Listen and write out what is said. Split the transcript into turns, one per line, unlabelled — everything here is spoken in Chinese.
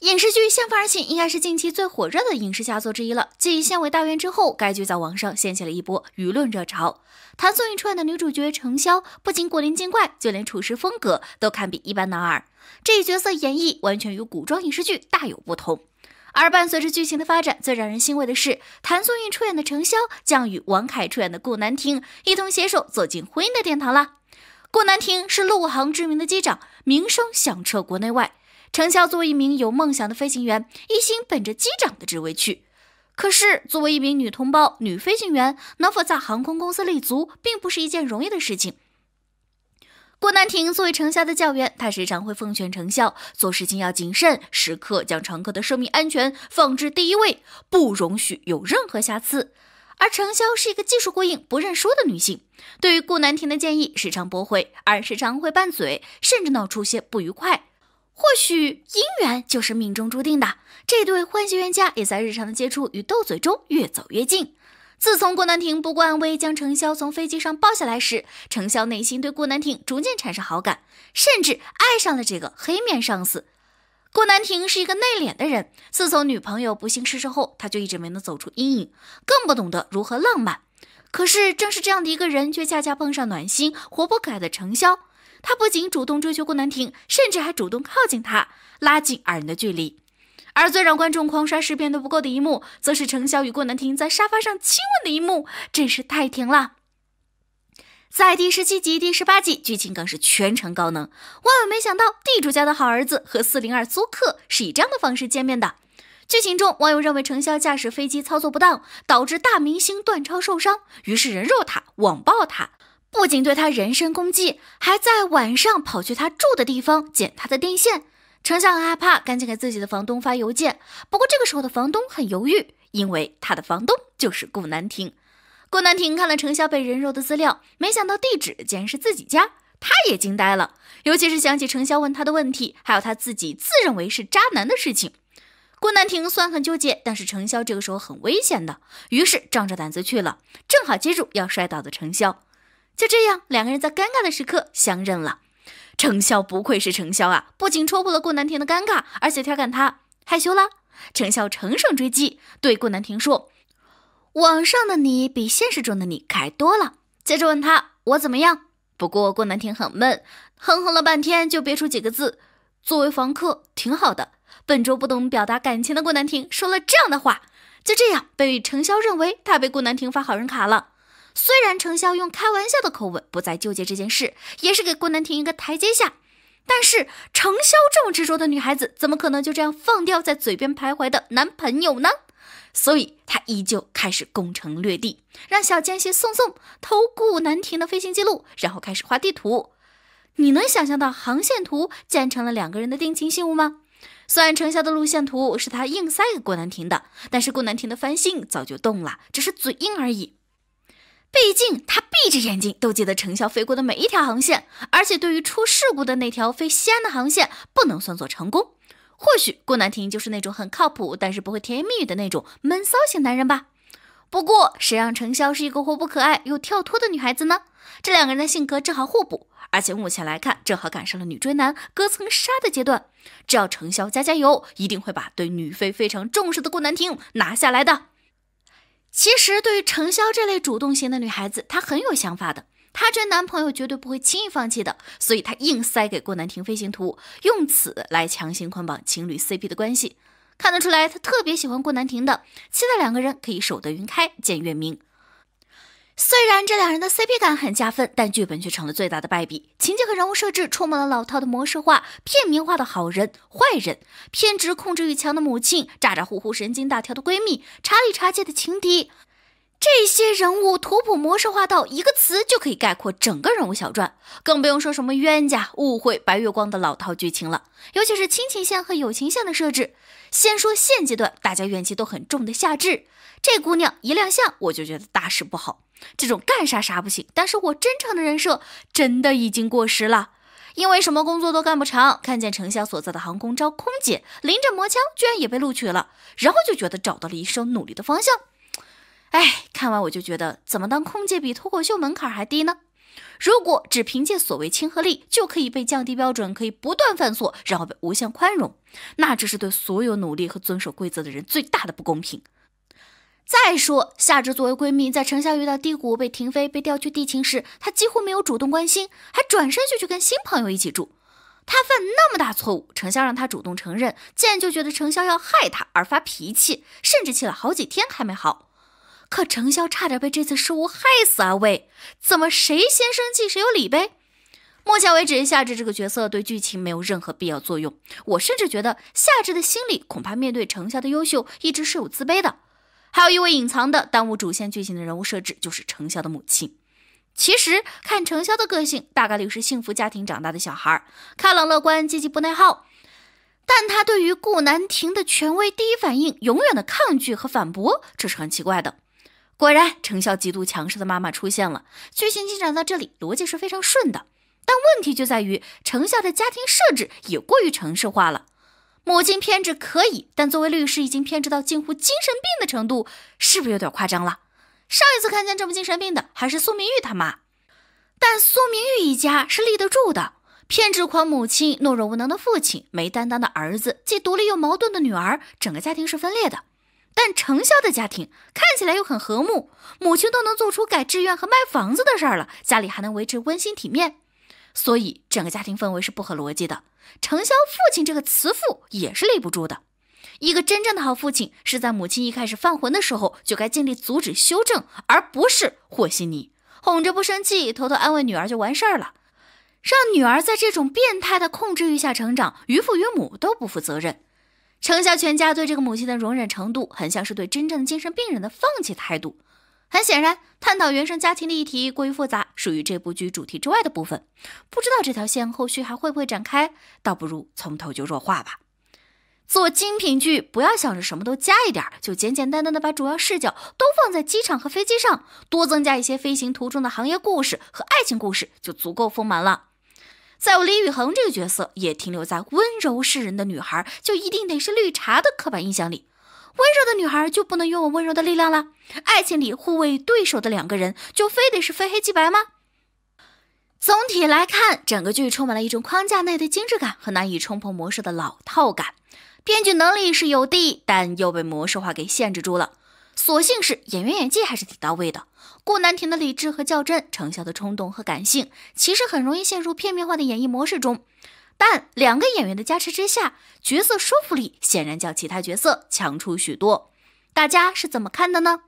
影视剧《向逢而起》应该是近期最火热的影视佳作之一了。继《县委大院》之后，该剧在网上掀起了一波舆论热潮。谭松韵出演的女主角程潇不仅古灵精怪，就连处事风格都堪比一般男二。这一角色演绎完全与古装影视剧大有不同。而伴随着剧情的发展，最让人欣慰的是，谭松韵出演的程潇将与王凯出演的顾南亭一同携手走进婚姻的殿堂啦。顾南亭是陆航知名的机长，名声响彻国内外。程潇作为一名有梦想的飞行员，一心本着机长的职位去。可是作为一名女同胞、女飞行员，能否在航空公司立足，并不是一件容易的事情。顾南亭作为程潇的教员，他时常会奉劝程潇做事情要谨慎，时刻将乘客的生命安全放置第一位，不容许有任何瑕疵。而程潇是一个技术过硬、不认输的女性，对于顾南亭的建议时常驳回，而时常会拌嘴，甚至闹出些不愉快。或许姻缘就是命中注定的，这对欢喜冤家也在日常的接触与斗嘴中越走越近。自从顾南亭不顾安危将程潇从飞机上抱下来时，程潇内心对顾南亭逐渐产生好感，甚至爱上了这个黑面上司。顾南亭是一个内敛的人，自从女朋友不幸逝世后，他就一直没能走出阴影，更不懂得如何浪漫。可是正是这样的一个人，却恰恰碰上暖心、活泼可爱的程潇。他不仅主动追求顾南亭，甚至还主动靠近他，拉近二人的距离。而最让观众狂刷十遍都不够的一幕，则是程潇与顾南亭在沙发上亲吻的一幕，真是太甜了。在第十七集、第十八集，剧情更是全程高能。万万没想到，地主家的好儿子和四零二租客是以这样的方式见面的。剧情中，网友认为程潇驾驶飞机操作不当，导致大明星段超受伤，于是人肉他，网暴他。不仅对他人身攻击，还在晚上跑去他住的地方剪他的电线。程潇很害怕，赶紧给自己的房东发邮件。不过这个时候的房东很犹豫，因为他的房东就是顾南亭。顾南亭看了程潇被人肉的资料，没想到地址竟然是自己家，他也惊呆了。尤其是想起程潇问他的问题，还有他自己自认为是渣男的事情，顾南亭算很纠结。但是程潇这个时候很危险的，于是仗着胆子去了，正好接住要摔倒的程潇。就这样，两个人在尴尬的时刻相认了。程潇不愧是程潇啊，不仅戳破了顾南亭的尴尬，而且调侃他害羞了。程潇乘胜追击，对顾南亭说：“网上的你比现实中的你可爱多了。”接着问他：“我怎么样？”不过顾南亭很闷，哼哼了半天就憋出几个字：“作为房客挺好的。”笨拙不懂表达感情的顾南亭说了这样的话，就这样被程潇认为他被顾南亭发好人卡了。虽然程潇用开玩笑的口吻不再纠结这件事，也是给顾南亭一个台阶下，但是程潇这么执着的女孩子，怎么可能就这样放掉在嘴边徘徊的男朋友呢？所以他依旧开始攻城略地，让小奸细送送偷顾南亭的飞行记录，然后开始画地图。你能想象到航线图建成了两个人的定情信物吗？虽然程潇的路线图是他硬塞给顾南亭的，但是顾南亭的翻信早就动了，只是嘴硬而已。毕竟他闭着眼睛都记得程潇飞过的每一条航线，而且对于出事故的那条飞西安的航线不能算作成功。或许顾南亭就是那种很靠谱，但是不会甜言蜜语的那种闷骚型男人吧？不过谁让程潇是一个活泼可爱又跳脱的女孩子呢？这两个人的性格正好互补，而且目前来看正好赶上了女追男隔层纱的阶段。只要程潇加加油，一定会把对女飞非常重视的顾南亭拿下来的。其实，对于程潇这类主动型的女孩子，她很有想法的。她觉男朋友绝对不会轻易放弃的，所以她硬塞给郭南亭飞行图，用此来强行捆绑情侣 CP 的关系。看得出来，她特别喜欢郭南亭的，期待两个人可以守得云开见月明。虽然这两人的 CP 感很加分，但剧本却成了最大的败笔。情节和人物设置充满了老套的模式化、片名化的好人、坏人，偏执控制欲强的母亲，咋咋呼呼神经大条的闺蜜，查理查戒的情敌，这些人物图谱模式化到一个词就可以概括整个人物小传，更不用说什么冤家误会白月光的老套剧情了。尤其是亲情线和友情线的设置，先说现阶段大家怨气都很重的夏至。这姑娘一亮相，我就觉得大事不好。这种干啥啥不行，但是我真诚的人设真的已经过时了。因为什么工作都干不长，看见程潇所在的航空招空姐，临阵磨枪居然也被录取了，然后就觉得找到了一生努力的方向。哎，看完我就觉得，怎么当空姐比脱口秀门槛还低呢？如果只凭借所谓亲和力就可以被降低标准，可以不断犯错然后被无限宽容，那这是对所有努力和遵守规则的人最大的不公平。再说夏至作为闺蜜，在程潇遇到低谷、被停飞、被调去地勤时，她几乎没有主动关心，还转身就去跟新朋友一起住。她犯那么大错误，程潇让她主动承认，竟然就觉得程潇要害她而发脾气，甚至气了好几天还没好。可程潇差点被这次失误害死啊！喂，怎么谁先生气谁有理呗？目前为止，夏至这个角色对剧情没有任何必要作用。我甚至觉得夏至的心理恐怕面对程潇的优秀，一直是有自卑的。还有一位隐藏的耽误主线剧情的人物设置，就是程潇的母亲。其实看程潇的个性，大概率是幸福家庭长大的小孩，开朗乐观，积极不内耗。但他对于顾南亭的权威，第一反应永远的抗拒和反驳，这是很奇怪的。果然，程潇极度强势的妈妈出现了。剧情进展到这里，逻辑是非常顺的。但问题就在于程潇的家庭设置也过于城市化了。母亲偏执可以，但作为律师，已经偏执到近乎精神病的程度，是不是有点夸张了？上一次看见这么精神病的，还是苏明玉他妈。但苏明玉一家是立得住的：偏执狂母亲、懦弱无能的父亲、没担当的儿子、既独立又矛盾的女儿，整个家庭是分裂的。但程潇的家庭看起来又很和睦，母亲都能做出改志愿和卖房子的事儿了，家里还能维持温馨体面。所以，整个家庭氛围是不合逻辑的。程潇父亲这个慈父也是立不住的。一个真正的好父亲是在母亲一开始犯浑的时候就该尽力阻止、修正，而不是和稀泥、哄着不生气、偷偷安慰女儿就完事儿了。让女儿在这种变态的控制欲下成长，于父于母都不负责任。程潇全家对这个母亲的容忍程度，很像是对真正的精神病人的放弃态度。很显然，探讨原生家庭的议题过于复杂，属于这部剧主题之外的部分。不知道这条线后续还会不会展开，倒不如从头就弱化吧。做精品剧，不要想着什么都加一点，就简简单单的把主要视角都放在机场和飞机上，多增加一些飞行途中的行业故事和爱情故事就足够丰满了。再有李宇恒这个角色，也停留在温柔世人的女孩，就一定得是绿茶的刻板印象里。温柔的女孩就不能拥有温柔的力量了？爱情里护卫对手的两个人就非得是非黑即白吗？总体来看，整个剧充满了一种框架内的精致感和难以冲破模式的老套感。编剧能力是有的，但又被模式化给限制住了。所幸是演员演技还是挺到位的。顾南亭的理智和较真，程潇的冲动和感性，其实很容易陷入片面化的演绎模式中。但两个演员的加持之下，角色说服力显然较其他角色强出许多。大家是怎么看的呢？